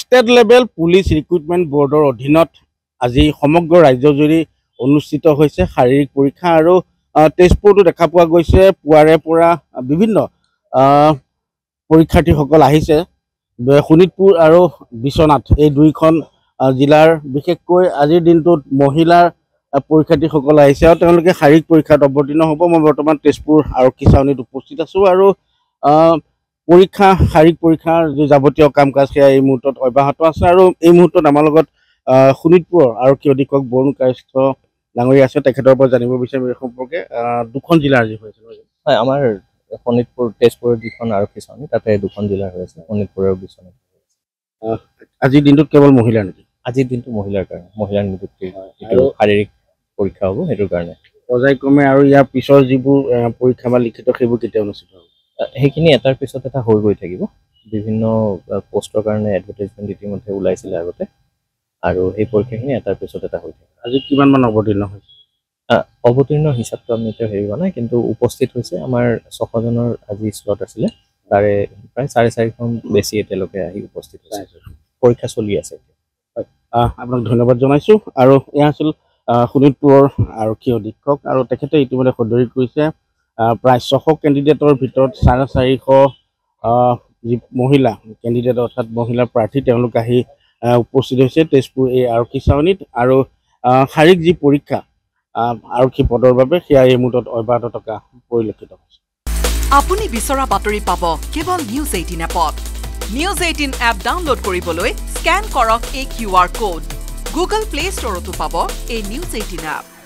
state level police recruitment বৰ্ডৰ অধীনত আজি সমগ্ৰ ৰাজ্যজুৰি অনুষ্ঠিত হৈছে শাৰীৰিক পৰীক্ষা আৰু তেজপুৰতো দেখা পোৱা গৈছে পুৱাৰে পৰা বিভিন্ন পৰীক্ষাৰ্থীসকল আহিছে শোণিতপুৰ আৰু বিশ্বনাথ এই দুইখন জিলাৰ বিশেষকৈ আজিৰ দিনটোত মহিলাৰ পৰীক্ষাৰ্থীসকল আহিছে আৰু তেওঁলোকে শাৰীৰিক পৰীক্ষাত অৱতীৰ্ণ হ'ব মই বৰ্তমান তেজপুৰ আৰক্ষী ছাউনীত উপস্থিত আছোঁ আৰু পৰীক্ষা শাৰীৰিক পৰীক্ষাৰ যি যাৱতীয় কাম কাজ সেয়া এই মুহূৰ্তত অব্যাহত আছে আৰু এই মুহূৰ্তত আমাৰ লগত শোণিতপুৰৰ আৰক্ষী অধীক্ষক বৰুণ কাৰ্য ডাঙৰীয়া আছে তেখেতৰ পৰা জানিব বিচাৰিম এই সম্পৰ্কে দুখন জিলাৰ আজি হৈছে হয় আমাৰ শোণিতপুৰ তেজপুৰৰ যিখন আৰক্ষী চাউনী তাতে দুখন জিলাৰ হৈ আছে শোণিতপুৰৰ বিচনী আজিৰ দিনটোত কেৱল মহিলাৰ নেকি আজিৰ দিনটো মহিলাৰ কাৰণে মহিলাৰ নিযুক্তিৰ শাৰীৰিক পৰীক্ষা হ'ব সেইটোৰ কাৰণে পৰ্যায়ক্ৰমে আৰু ইয়াৰ পিছৰ যিবোৰ পৰীক্ষা বা লিখিত সেইবোৰ কেতিয়া অনুষ্ঠিত হ'ব সেইখিনি এটাৰ পিছত এটা হৈ গৈ থাকিব বিভিন্ন পষ্টৰ কাৰণে এডভাৰটাইজমেণ্ট ইতিমধ্যে ওলাইছিলে আগতে আৰু সেই পৰীক্ষাখিনি এটাৰ পিছত এটা হৈ থাকিব আজি কিমানমান অৱতীৰ্ণ হৈছে অৱতীৰ্ণ হিচাপটো আমি এতিয়া হেৰি হোৱা নাই কিন্তু উপস্থিত হৈছে আমাৰ ছশজনৰ আজি স্লট আছিলে তাৰে প্ৰায় চাৰে চাৰিখন বেছি এতিয়ালৈকে আহি উপস্থিত হৈছে পৰীক্ষা চলি আছে আপোনাক ধন্যবাদ জনাইছোঁ আৰু এয়া আছিল শোণিতপুৰৰ আৰক্ষী অধীক্ষক আৰু তেখেতে ইতিমধ্যে সদৰিত কৰিছে প্ৰায় ছশ কেণ্ডিডেটৰ ভিতৰত চাৰে চাৰিশ যি মহিলা কেণ্ডিডেট অৰ্থাৎ মহিলা প্ৰাৰ্থী তেওঁলোক আহি উপস্থিত হৈছে তেজপুৰ এই আৰক্ষী চাউনীত আৰু শাৰীৰিক যি পৰীক্ষা আৰক্ষী পদৰ বাবে সেয়া এই মুহূৰ্তত অব্যাহত থকা পৰিলক্ষিত হৈছে আপুনি বিচৰা বাতৰি পাব কেৱল নিউজ এইটিন এপত নিউজ এইটিন এপ ডাউনলোড কৰিবলৈ স্কেন কৰক এই Q R code Google Play ষ্টৰতো পাব এই নিউজ এইটিন এপ